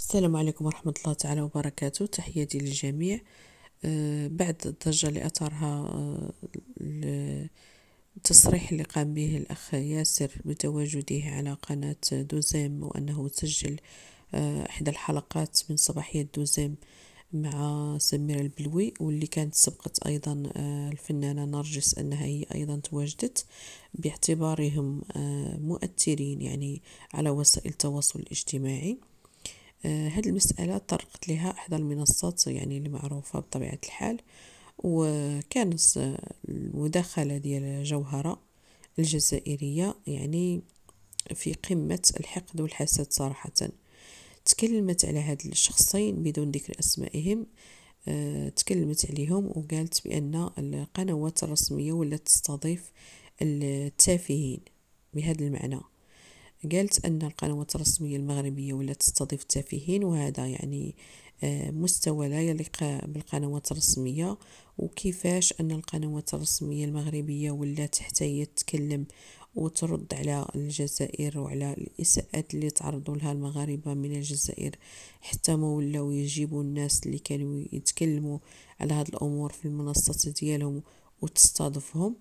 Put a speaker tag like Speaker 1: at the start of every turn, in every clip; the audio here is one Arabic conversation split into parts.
Speaker 1: السلام عليكم ورحمة الله تعالى وبركاته تحياتي للجميع آه بعد الضجة اللي أثارها التصريح آه، اللي قام به الأخ ياسر بتواجده على قناة دوزيم وأنه سجل آه إحدى الحلقات من صباحية دوزيم مع سميرة البلوي واللي كانت سبقت أيضا آه، الفنانة نرجس أنها هي أيضا تواجدت باعتبارهم آه، مؤثرين يعني على وسائل التواصل الاجتماعي آه، هاد المسألة طرقت لها إحدى المنصات يعني المعروفة بطبيعة الحال وكانت آه، المداخلة ديال جوهرة الجزائرية يعني في قمة الحقد والحسد صراحة تكلمت على هاد الشخصين بدون ذكر أسمائهم آه، تكلمت عليهم وقالت بأن القنوات الرسمية ولات تستضيف التافهين بهذا المعنى قالت أن القنوات الرسمية المغربية ولا تستضيف التافهين وهذا يعني آه، مستوى لا يليق بالقنوات الرسمية وكيفاش أن القنوات الرسمية المغربية ولات حتى تتكلم وترد على الجزائر وعلى الإساءات اللي تعرضوا لها المغاربة من الجزائر حتى ما ولاو يجيبوا الناس اللي كانوا يتكلموا على هاد الأمور في المنصات ديالهم وتستضيفهم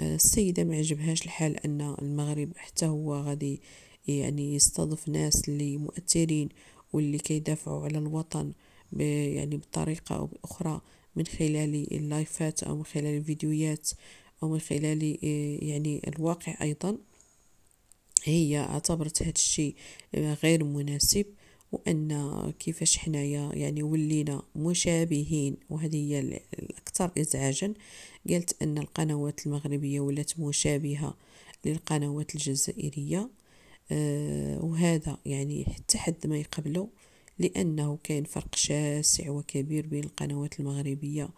Speaker 1: السيدة ما عجبهاش الحال أن المغرب حتى هو غادي يعني يستضف ناس اللي مؤثرين واللي كيدافعوا على الوطن يعني بطريقة أو بأخرى من خلال اللايفات أو من خلال الفيديوهات أو من خلال آه، يعني الواقع أيضا هي اعتبرت هذا الشيء آه، غير مناسب وأن كيفاش حنايا يعني ولينا مشابهين وهذه هي أكثر إزعاجا قالت أن القنوات المغربية ولات مشابهة للقنوات الجزائرية آه، وهذا يعني حتى حد ما يقبله لأنه كان فرق شاسع وكبير بين القنوات المغربية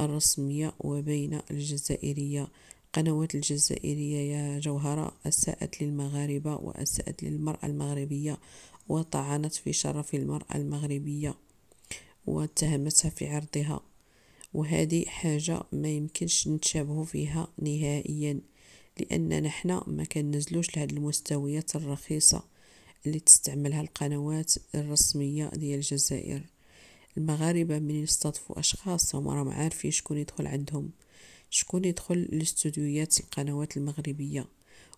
Speaker 1: الرسمية وبين الجزائرية القنوات الجزائرية يا جوهرة أساءت للمغاربة وأساءت للمرأة المغربية وطعنت في شرف المرأة المغربية واتهمتها في عرضها وهذه حاجة ما يمكنش نتشابه فيها نهائيا لان حنا ما نزلوش لهاد المستويات الرخيصة اللي تستعملها القنوات الرسمية ديال الجزائر المغاربة من يستضفوا اشخاص هم راهم عارفين شكون يدخل عندهم شكون يدخل الاستوديوهات القنوات المغربية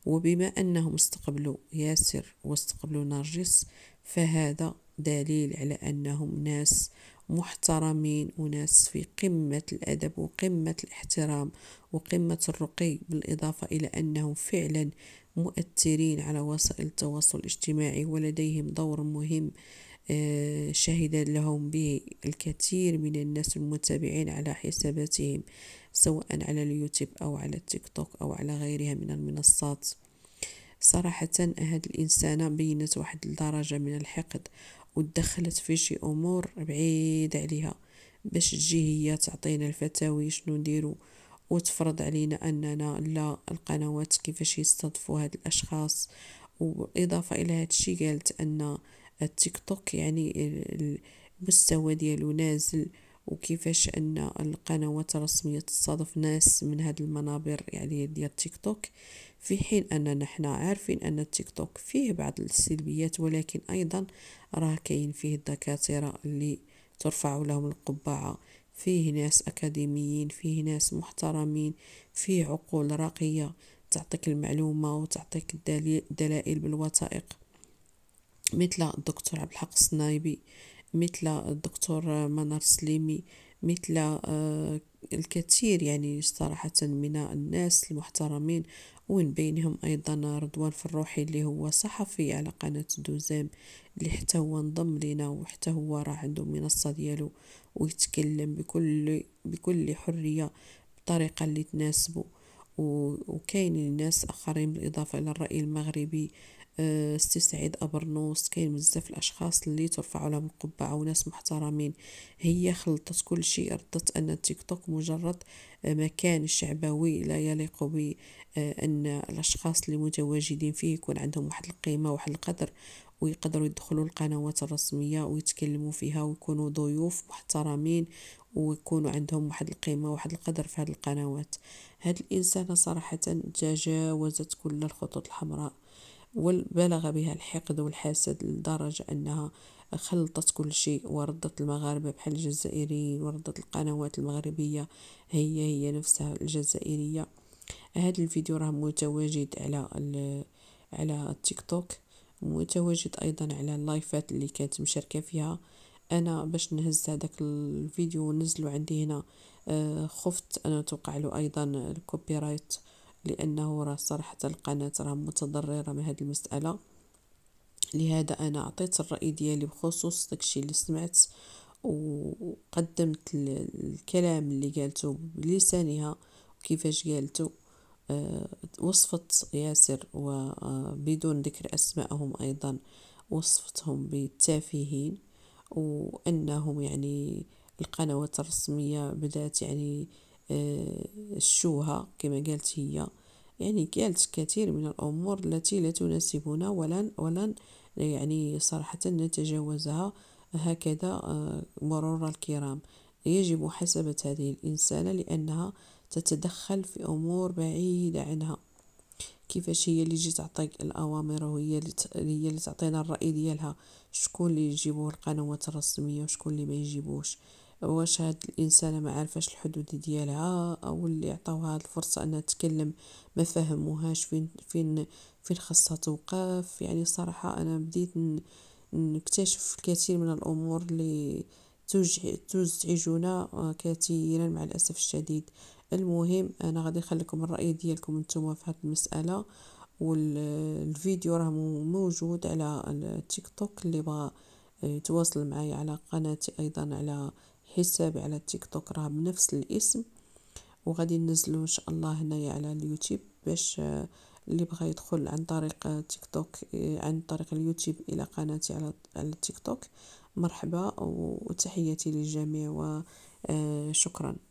Speaker 1: وبما أنهم استقبلوا ياسر واستقبلوا نرجس فهذا دليل على أنهم ناس محترمين أناس في قمة الأدب وقمة الاحترام وقمة الرقي بالإضافة إلى أنهم فعلا مؤثرين على وسائل التواصل الاجتماعي ولديهم دور مهم آه، شهد لهم به الكثير من الناس المتابعين على حساباتهم سواء على اليوتيوب أو على التيك توك أو على غيرها من المنصات صراحة هاد الإنسانة بينت واحد الدرجة من الحقد وتدخلت في شي امور بعيده عليها باش تجي هي تعطينا الفتاوي شنو نديرو وتفرض علينا اننا لا القنوات كيفاش يستضفوا هاد الاشخاص واضافه الى هاد الشيء قالت ان التيك توك يعني المستوى ديالو نازل وكيفاش ان القنوات الرسميه تستضيف ناس من هاد المنابر يعني ديال تيك توك في حين اننا حنا عارفين ان التيك توك فيه بعض السلبيات ولكن ايضا راه كاين فيه الدكاتره اللي ترفع لهم القبعه فيه ناس اكاديميين فيه ناس محترمين فيه عقول راقيه تعطيك المعلومه وتعطيك الدلائل بالوثائق مثل الدكتور عبد الحق الصنايبي مثل الدكتور منار سليمي مثل آه، الكثير يعني صراحة من الناس المحترمين ومن بينهم أيضا رضوان فروحي اللي هو صحفي على قناة دوزام اللي حتى هو انضم لنا وحتى هو راه عنده منصة ديالو ويتكلم بكل بكل حرية بطريقة اللي تناسبه وكاين ناس آخرين بالإضافة إلى الرأي المغربي آه، سي سعيد أبرنوس كاين بزاف الأشخاص اللي ترفع لهم القبعة وناس محترمين هي خلطت كل شيء ردت أن التيك توك مجرد آه، مكان شعبوي لا يليق بأن آه، الأشخاص اللي متواجدين فيه يكون عندهم واحد القيمة واحد القدر ويقدروا يدخلوا القنوات الرسمية ويتكلموا فيها ويكونوا ضيوف محترمين ويكونوا عندهم واحد القيمة واحد القدر في هذه القنوات هاد الإنسانة صراحة تجاوزت كل الخطوط الحمراء وبلغ بها الحقد والحسد لدرجة أنها خلطت كل شيء وردت المغاربة بحال الجزائريين وردت القنوات المغربية هي هي نفسها الجزائرية هذا الفيديو راه متواجد على على التيك توك متواجد ايضا على اللايفات اللي كانت مشاركه فيها انا باش نهز هذاك الفيديو ونزله عندي هنا آه، خفت انا توقع له ايضا الكوبي رايت لانه راه صراحه القناه راه متضرره من هذه المساله لهذا انا عطيت الراي ديالي بخصوص داكشي اللي سمعت وقدمت الكلام اللي قالته بلسانها وكيفاش قالته آه، وصفت ياسر وبدون آه، ذكر اسمائهم ايضا وصفتهم بالتافهين وأنهم يعني القنوات الرسمية بدأت يعني آه، الشوهة كما قالت هي يعني قالت كثير من الأمور التي لا تناسبنا ولن ولن يعني صراحة نتجاوزها هكذا آه، مرور الكرام يجب حسبة هذه الإنسانة لأنها تتدخل في أمور بعيدة عنها كيفاش هي اللي تجي تعطيك الاوامر وهي اللي هي اللي تعطينا الراي ديالها شكون اللي يجيبوه القنوات الرسميه وشكون اللي ما يجيبوش واش هاد الانسانه ما عارفاش الحدود ديالها او اللي عطاوها هاد الفرصه انها تتكلم ما فهموهاش فين فين فين خاصها توقف يعني صراحه انا بديت نكتشف الكثير من الامور اللي تزعجنا آه، كثيرا مع الاسف الشديد المهم انا غادي نخليكم الراي ديالكم نتوما في هذه المساله والفيديو راه موجود على التيك توك اللي بغى يتواصل معايا على قناتي ايضا على حسابي على التيك توك راه بنفس الاسم وغادي ننزلو ان شاء الله هنايا على اليوتيوب باش اللي بغى يدخل عن طريق تيك توك عن طريق اليوتيوب الى قناتي على على التيك توك مرحبا وتحياتي للجميع وشكرا آه،